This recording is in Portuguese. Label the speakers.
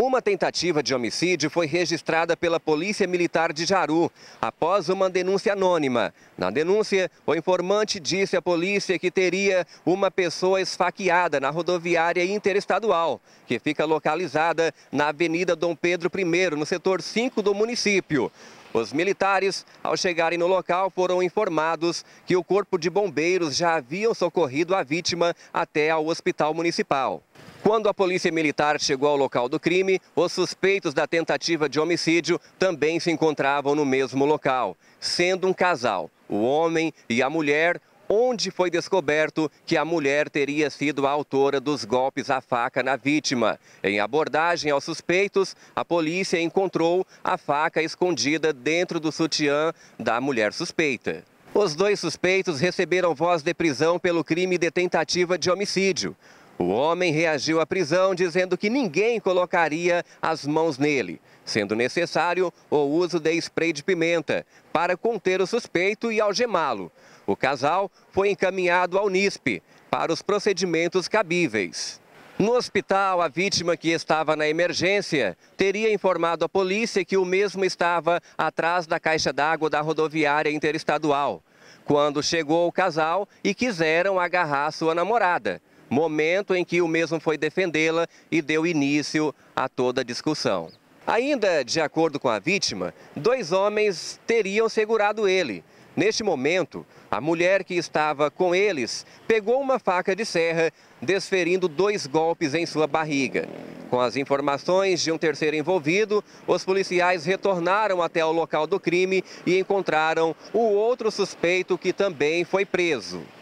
Speaker 1: Uma tentativa de homicídio foi registrada pela Polícia Militar de Jaru após uma denúncia anônima. Na denúncia, o informante disse à polícia que teria uma pessoa esfaqueada na rodoviária interestadual, que fica localizada na Avenida Dom Pedro I, no setor 5 do município. Os militares, ao chegarem no local, foram informados que o corpo de bombeiros já haviam socorrido a vítima até ao hospital municipal. Quando a polícia militar chegou ao local do crime, os suspeitos da tentativa de homicídio também se encontravam no mesmo local, sendo um casal, o homem e a mulher, onde foi descoberto que a mulher teria sido a autora dos golpes à faca na vítima. Em abordagem aos suspeitos, a polícia encontrou a faca escondida dentro do sutiã da mulher suspeita. Os dois suspeitos receberam voz de prisão pelo crime de tentativa de homicídio. O homem reagiu à prisão dizendo que ninguém colocaria as mãos nele, sendo necessário o uso de spray de pimenta para conter o suspeito e algemá-lo. O casal foi encaminhado ao NISP para os procedimentos cabíveis. No hospital, a vítima que estava na emergência teria informado a polícia que o mesmo estava atrás da caixa d'água da rodoviária interestadual. Quando chegou o casal e quiseram agarrar sua namorada momento em que o mesmo foi defendê-la e deu início a toda a discussão. Ainda de acordo com a vítima, dois homens teriam segurado ele. Neste momento, a mulher que estava com eles pegou uma faca de serra, desferindo dois golpes em sua barriga. Com as informações de um terceiro envolvido, os policiais retornaram até o local do crime e encontraram o outro suspeito que também foi preso.